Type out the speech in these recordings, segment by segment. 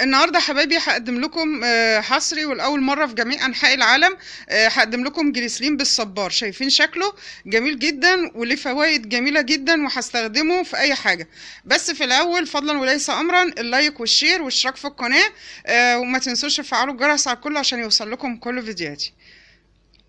النهارده حبايبي هقدم لكم آه، حصري ولاول مره في جميع انحاء العالم آه، هقدم لكم جليسرين بالصبار شايفين شكله جميل جدا وله فوائد جميله جدا وهستخدمه في اي حاجه بس في الاول فضلا وليس امرا اللايك والشير والاشتراك في القناه آه، وما تنسوش تفعلوا الجرس على كله عشان يوصل لكم كل فيديوهاتي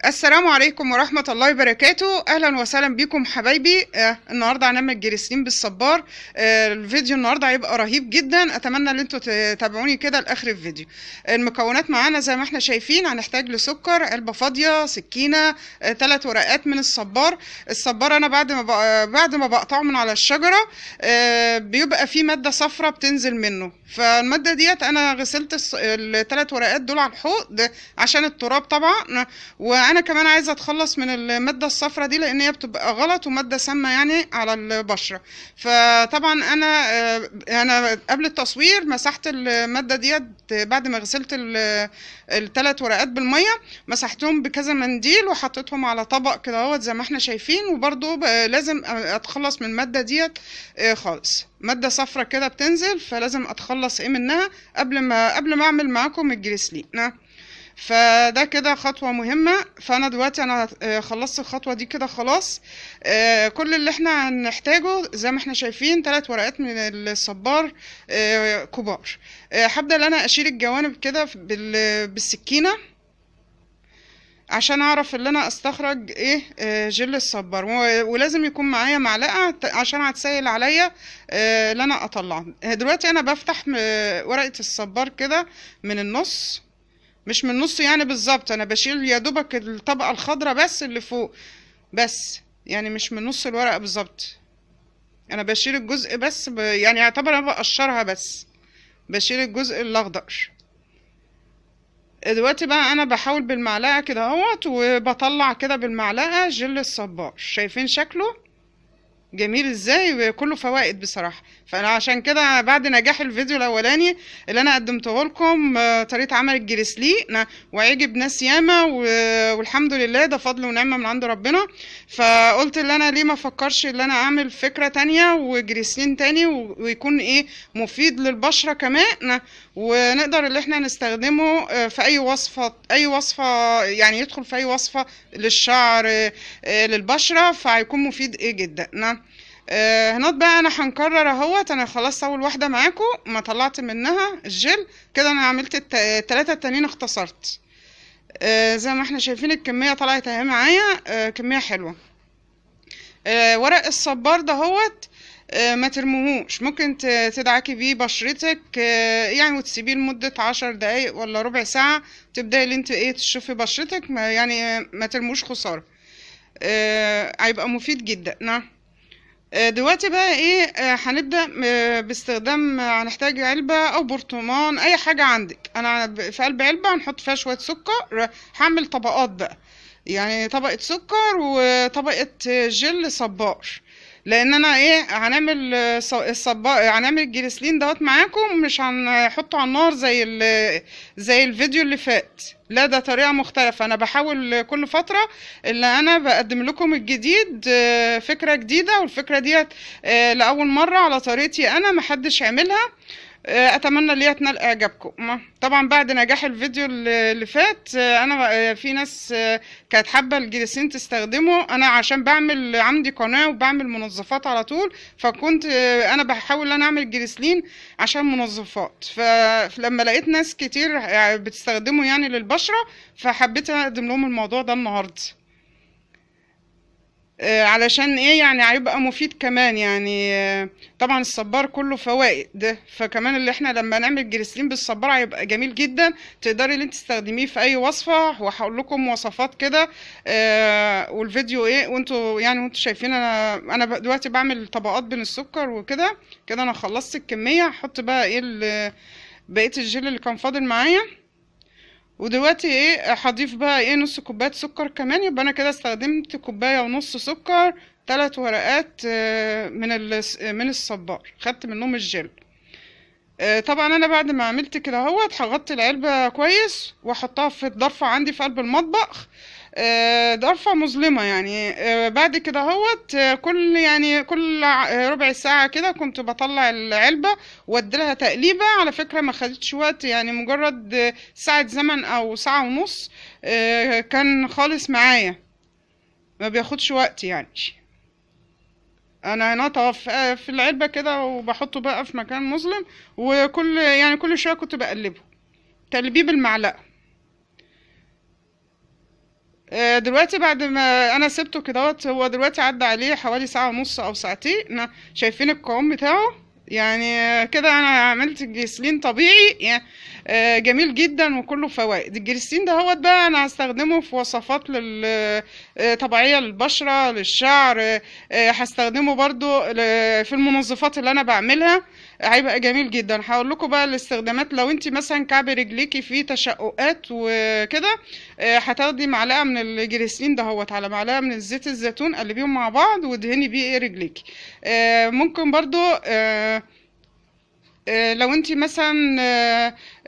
السلام عليكم ورحمة الله وبركاته أهلا وسهلا بكم حبايبي آه النهاردة هنعمل جريسين بالصبار آه الفيديو النهاردة هيبقى رهيب جدا أتمنى أن أنتوا تتابعوني كده لآخر الفيديو المكونات معانا زي ما احنا شايفين هنحتاج لسكر علبة فاضية سكينة آه ثلاث ورقات من الصبار الصبار أنا بعد ما بعد ما بقطعه من على الشجرة آه بيبقى فيه مادة صفرة بتنزل منه فالمادة ديت أنا غسلت الثلاث ورقات دول على الحوض عشان التراب طبعا و انا كمان عايزه اتخلص من الماده الصفراء دي لان هي بتبقى غلط وماده سامه يعني على البشره فطبعا انا آه، انا قبل التصوير مسحت الماده ديت بعد ما غسلت الثلاث ورقات بالميه مسحتهم بكذا منديل وحطيتهم على طبق كده اهوت زي ما احنا شايفين وبرده لازم آه، اتخلص من الماده ديت آه، خالص مادة صفراء كده بتنزل فلازم اتخلص ايه منها قبل ما قبل ما اعمل معاكم الجريسلين نعم. فده كده خطوه مهمه فانا دلوقتي انا آه، خلصت الخطوه دي كده خلاص آه، كل اللي احنا هنحتاجه زي ما احنا شايفين تلات ورقات من الصبار آه، كبار هبدا ان انا اشيل الجوانب كده بالسكينه عشان اعرف ان انا استخرج ايه جل الصبار ولازم يكون معايا معلقه عشان هتسهل عليا ان انا اطلعه دلوقتي انا بفتح ورقه الصبار كده من النص مش من نصه يعني بالظبط انا بشيل يا دوبك الطبقه الخضراء بس اللي فوق بس يعني مش من نص الورقه بالظبط انا بشيل الجزء بس ب... يعني يعتبر انا بقشرها بس بشيل الجزء الاخضر دلوقتي بقى انا بحاول بالمعلقه كده اهوت وبطلع كده بالمعلقه جل الصبار شايفين شكله جميل ازاي وكله فوائد بصراحه فانا عشان كده بعد نجاح الفيديو الاولاني اللي انا قدمته لكم آه، طريقه عمل الجريسلي وعجب ناس ياما والحمد لله ده فضل ونعمه من عند ربنا فقلت ان انا ليه ما افكرش ان انا اعمل فكره تانية وجريسلين تاني ويكون ايه مفيد للبشره كمان ونقدر اللي احنا نستخدمه آه، في اي وصفه اي وصفه يعني يدخل في اي وصفه للشعر آه، للبشره فهيكون مفيد ايه جدا آه هناك بقى انا هنكرر اهوت انا خلصت اول واحده معاكو ما طلعت منها الجل كده انا عملت التلاته التانيين اختصرت آه، زي ما احنا شايفين الكميه طلعت اهي معايا آه، كميه حلوه آه، ورق الصبار ده هوت ما ترموهوش ممكن تدعكي بيه بشرتك يعني وتسيبيه لمدة عشر دقايق ولا ربع ساعة تبدأي اللي انت ايه تشوفي بشرتك ما يعني ما ترموش خسارة هيبقى مفيد جدا نعم آه، دلوقتي بقى ايه آه، هنبدا آه، باستخدام هنحتاج علبه او برطمان اي حاجه عندك انا في قلب علبه هنحط فيها شويه سكر هعمل طبقات بقى يعني طبقه سكر وطبقه جل صبار لان انا ايه هنعمل الصبا هنعمل الجريسلين دوت معاكم مش هنحطه على النار زي ال... زي الفيديو اللي فات لا ده طريقه مختلفه انا بحاول كل فتره ان انا بقدم لكم الجديد فكره جديده والفكره ديت آه، لاول مره على طريقتي انا محدش عملها آه، اتمنى اللي تنال اعجابكم طبعا بعد نجاح الفيديو اللي فات آه، انا آه، في ناس كانت حابه الجلسين تستخدمه انا عشان بعمل عندي قناه وبعمل منظفات على طول فكنت انا بحاول ان انا اعمل جليسلين عشان منظفات فلما لقيت ناس كتير بتستخدمه يعني للبشره فحبيت اقدم لهم الموضوع ده النهارده آه، علشان ايه يعني هيبقى مفيد كمان يعني آه، طبعا الصبار كله فوائد فكمان اللي احنا لما نعمل جريسلين بالصبار هيبقى جميل جدا تقدري اللي انت تستخدميه في اي وصفه وهقول لكم وصفات كده آه، والفيديو ايه وانتوا يعني وانتوا شايفين انا انا دلوقتي بعمل طبقات بين السكر وكده كده انا خلصت الكميه هحط بقى ايه بقيه الجل اللي كان فاضل معايا ودلوقتي ايه هضيف بقى ايه نص كوبايه سكر كمان يبقى انا كده استخدمت كوبايه ونص سكر ثلاث ورقات آه، من من الصبار خدت منهم الجل آه، طبعا انا بعد ما عملت كده اهوت هغطي العلبه كويس واحطها في الضرفه عندي في قلب المطبخ ضرفة آه، مظلمة يعني آه، بعد كده هوت آه، كل يعني كل ربع ساعة كده كنت بطلع العلبة واديلها تقليبة على فكرة ما خدتش وقت يعني مجرد ساعة زمن أو ساعة ونص كان خالص معايا ما بياخدش وقت يعني انا نطه في العلبه كده وبحطه بقى في مكان مظلم وكل يعني كل شويه كنت بقلبه تقليبيه بالمعلقه آه، دلوقتي بعد ما انا سبته كده هو دلوقتي عدى عليه حوالي ساعه ونص او ساعتين شايفين القوام بتاعه يعني كده انا عملت الجليسلين طبيعي يعني جميل جدا وكله فوائد الجليسلين ده هو بقى انا هستخدمه في وصفات آه، طبيعيه للبشره للشعر هستخدمه برضو في المنظفات اللي انا بعملها هيبقى جميل جدا هقول لكم بقى الاستخدامات لو انت مثلا كعب رجليكي فيه تشققات وكده آه، هتاخدي معلقه من الجليسرين دهوت على معلقه من زيت الزيتون قلبيهم مع بعض ودهني بيه ايه رجليكي آه، ممكن برضو آه، لو انت مثلا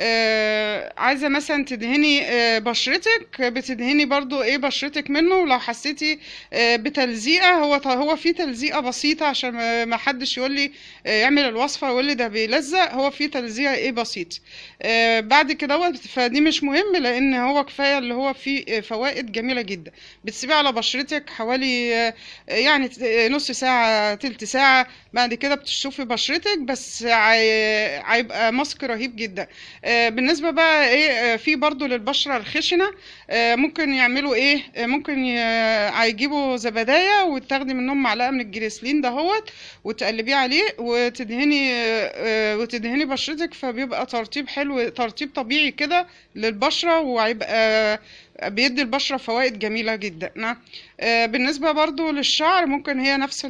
آه عايزه مثلا تدهني آه بشرتك بتدهني برضو ايه بشرتك منه ولو حسيتي آه بتلزيقه هو هو في تلزيقه بسيطه عشان ما حدش يقول لي آه، يعمل الوصفه ويقول لي ده بيلزق هو في تلزيقه ايه بسيط آه، بعد كده فدي مش مهم لان هو كفايه اللي هو فيه آه، فوائد جميله جدا بتسيبيه على بشرتك حوالي يعني نص ساعه تلت ساعه بعد كده بتشوفي بشرتك بس هيبقى ماسك رهيب جدا آه، بالنسبه بقى ايه آه، في برضو للبشره الخشنه آه، ممكن يعملوا ايه ممكن يجيبوا زبدايه وتاخدي منهم معلقه من ده دهوت وتقلبيه عليه وتدهني وتدهني بشرتك فبيبقى ترطيب حلو ترطيب طبيعي كده للبشره وهيبقى بيدي البشرة فوائد جميلة جدا نعم. آه، بالنسبة برضو للشعر ممكن هي نفس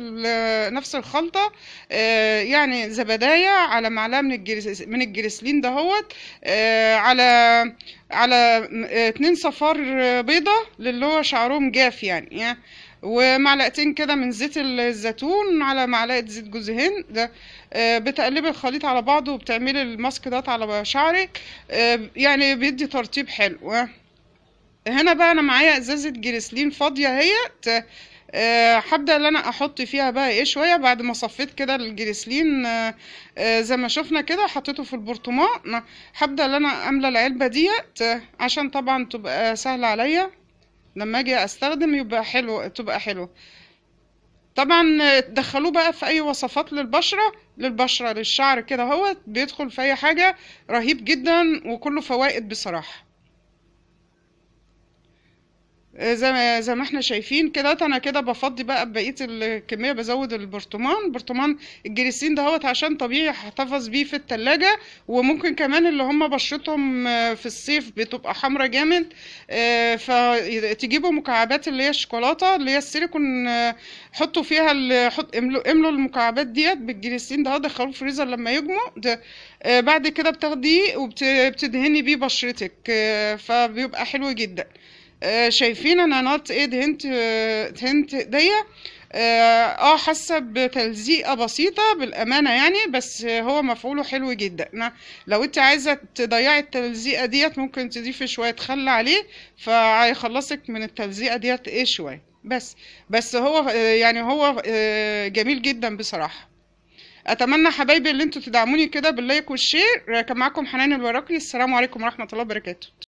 نفس الخلطة آه، يعني زبداية على معلقة من من الجريسلين دهوت آه، على على اتنين صفار بيضة للي هو شعرهم جاف يعني ومعلقتين كده من زيت الزيتون على معلقه زيت جوز هند ده بتقلبي الخليط على بعضه وبتعملي الماسك ده على شعرك يعني بيدي ترطيب حلو هنا بقى انا معايا ازازه جريسلين فاضيه اهيت آه، هبدا ان انا احط فيها بقى ايه شويه بعد ما صفيت كده الجريسلين آه، آه، زي ما شفنا كده حطيته في البرطمان هبدا ان انا املى العلبه ديت عشان طبعا تبقى سهله عليا لما اجي استخدم يبقى حلو تبقى حلوه طبعا تدخلوه بقى في اي وصفات للبشره للبشره للشعر كده هو بيدخل في اي حاجه رهيب جدا وكله فوائد بصراحه زي ما زي ما احنا شايفين كده انا كده بفضي بقى بقيه الكميه بزود البرطمان برطمان الجريسين دهوت عشان طبيعي هحتفظ بيه في التلاجة وممكن كمان اللي هم بشرتهم آه، في الصيف بتبقى حمرة جامد آه، فتجيبوا مكعبات اللي هي الشوكولاته اللي هي السيليكون آه، حطوا فيها حط املوا املوا المكعبات ديت بالجريسين ده دخلوه فريزر لما يجمو ده بعد كده بتاخديه وبتدهني بيه بشرتك فبيبقى حلو جدا آه، شايفين انا نوت ايد هنت هنت ايديا اه حاسه بتلزيقه بسيطه بالامانه يعني بس هو مفعوله حلو جدا لو انت عايزه تضيعي التلزيقه ديت ممكن تضيفي شويه خل عليه فهيخلصك من التلزيقه ديت ايه شويه بس بس هو آه، يعني هو آه، جميل جدا بصراحه اتمنى حبايبي اللي انتوا تدعموني كده باللايك والشير كان معاكم حنان الوراقي السلام عليكم ورحمه الله وبركاته